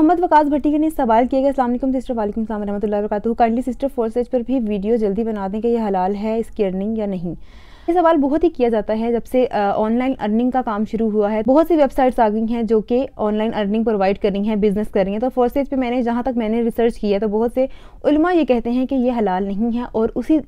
मोहम्मद वकास भट्टी ने सवाल किया गया असल सिस्टर वालेकुम सलाम kindly sister force as per भी वीडियो जल्दी बना दें कि यह हलाल है इसकी अर्निंग या नहीं ये सवाल बहुत ही किया जाता है जब से ऑनलाइन अर्निंग का काम शुरू हुआ है बहुत सी वेबसाइट्स आ गई हैं जो कि ऑनलाइन अर्निंग प्रोवाइड कर रही हैं बिजनेस कर रही हैं तो फोर्सेज पे मैंने जहाँ तक मैंने रिसर्च किया है तो बहुत से उलमा ये कहते हैं कि ये हलाल नहीं है और उसी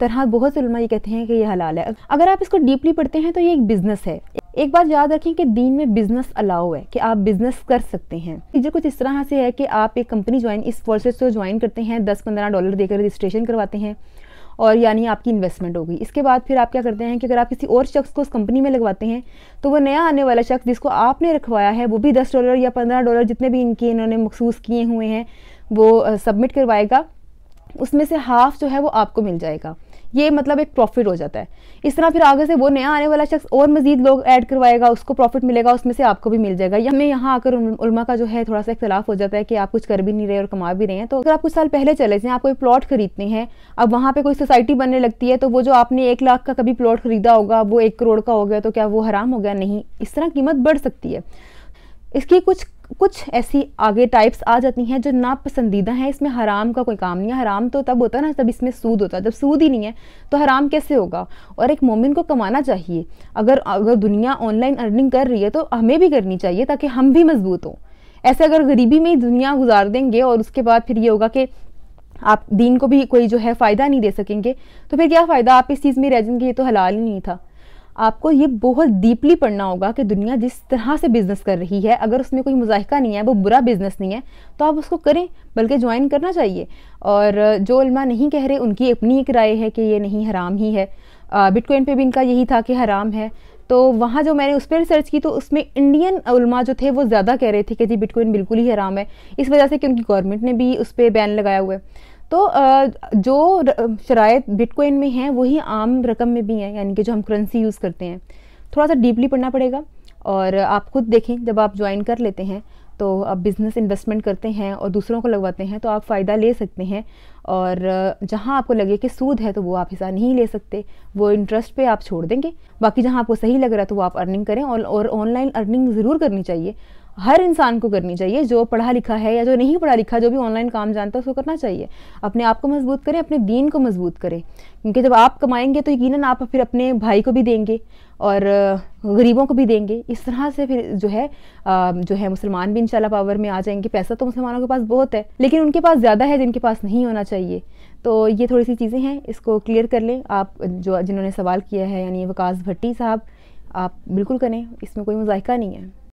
तरह बहुत से उलमा ये कहते हैं कि ये हलाल है अगर आप इसको डीपली पढ़ते हैं तो ये एक बिज़नेस है एक बात याद रखें कि दीन में बिजनेस अलाउ है कि आप बिजनेस कर सकते हैं चीज़ें कुछ इस तरह से है कि आप एक कंपनी ज्वाइन इस फोर्सेस से ज्वाइन करते हैं दस पंद्रह डॉलर देकर रजिस्ट्रेशन करवाते हैं और यानी आपकी इन्वेस्टमेंट होगी इसके बाद फिर आप क्या करते हैं कि अगर आप किसी और शख्स को उस कंपनी में लगवाते हैं तो वो नया आने वाला शख्स जिसको आपने रखवाया है वो भी दस डॉलर या पंद्रह डॉलर जितने भी इनके इन्होंने मखसूस किए हुए हैं वो सबमिट करवाएगा उसमें से हाफ जो है वो आपको मिल जाएगा ये मतलब एक प्रॉफिट हो जाता है इस तरह फिर आगे से वो नया आने वाला शख्स और मजीद लोग ऐड करवाएगा उसको प्रॉफिट मिलेगा उसमें से आपको भी मिल जाएगा या हमें यहाँ आकर उल्मा का जो है थोड़ा सा इख्तलाफ हो जाता है कि आप कुछ कर भी नहीं रहे और कमा भी रहे हैं तो अगर आप कुछ साल पहले चले जाएँ कोई प्लॉट खरीदते हैं अब वहाँ पर कोई सोसाइटी बनने लगती है तो वो जो आपने एक लाख का कभी प्लॉट खरीदा होगा वो एक करोड़ का हो गया तो क्या वो हराम हो गया नहीं इस तरह कीमत बढ़ सकती है इसकी कुछ कुछ ऐसी आगे टाइप्स आ जाती हैं जो नापसंदीदा हैं इसमें हराम का कोई काम नहीं है हराम तो तब होता है ना तब इसमें सूद होता है जब सूद ही नहीं है तो हराम कैसे होगा और एक मोमिन को कमाना चाहिए अगर अगर दुनिया ऑनलाइन अर्निंग कर रही है तो हमें भी करनी चाहिए ताकि हम भी मजबूत हों ऐसे अगर गरीबी में ही दुनिया गुजार देंगे और उसके बाद फिर ये होगा कि आप दीन को भी कोई जो है फ़ायदा नहीं दे सकेंगे तो फिर क्या फ़ायदा आप इस चीज़ में रह जाएंगे ये तो हलाल ही नहीं था आपको ये बहुत डीपली पढ़ना होगा कि दुनिया जिस तरह से बिज़नेस कर रही है अगर उसमें कोई मुजाहका नहीं है वो बुरा बिज़नेस नहीं है तो आप उसको करें बल्कि ज्वाइन करना चाहिए और जो उलमा नहीं कह रहे उनकी अपनी एक राय है कि ये नहीं हराम ही है बिटकॉइन पे भी इनका यही था कि हराम है तो वहाँ जो मैंने उस पर रिसर्च की तो उसमें इंडियन उलमा जो थे वो ज़्यादा कह रहे थे कि जी बिटकॉइन बिल्कुल ही हराम है इस वजह से कि उनकी गवर्नमेंट ने भी उस पर बैन लगाया हुआ है तो जो शराय बिटकॉइन में हैं वही आम रकम में भी हैं यानी कि जो हम करेंसी यूज़ करते हैं थोड़ा सा डीपली पढ़ना पड़ेगा और आप खुद देखें जब आप ज्वाइन कर लेते हैं तो आप बिज़नेस इन्वेस्टमेंट करते हैं और दूसरों को लगवाते हैं तो आप फ़ायदा ले सकते हैं और जहाँ आपको लगे कि सूद है तो वो आप हिस्सा नहीं ले सकते वो इंटरेस्ट पे आप छोड़ देंगे बाकी जहाँ आपको सही लग रहा है तो वो आप अर्निंग करें और ऑनलाइन अर्निंग ज़रूर करनी चाहिए हर इंसान को करनी चाहिए जो पढ़ा लिखा है या जो नहीं पढ़ा लिखा जो भी ऑनलाइन काम जानता है उसको करना चाहिए अपने आप को मजबूत करें अपने दीन को मजबूत करें क्योंकि जब आप कमाएंगे तो यकीन आप फिर अपने भाई को भी देंगे और गरीबों को भी देंगे इस तरह से फिर जो है जो है मुसलमान भी इंशाल्लाह पावर में आ जाएंगे पैसा तो मुसलमानों के पास बहुत है लेकिन उनके पास ज़्यादा है जिनके पास नहीं होना चाहिए तो ये थोड़ी सी चीज़ें हैं इसको क्लियर कर लें आप जो जिन्होंने सवाल किया है यानी वकास भट्टी साहब आप बिल्कुल करें इसमें कोई मजायका नहीं है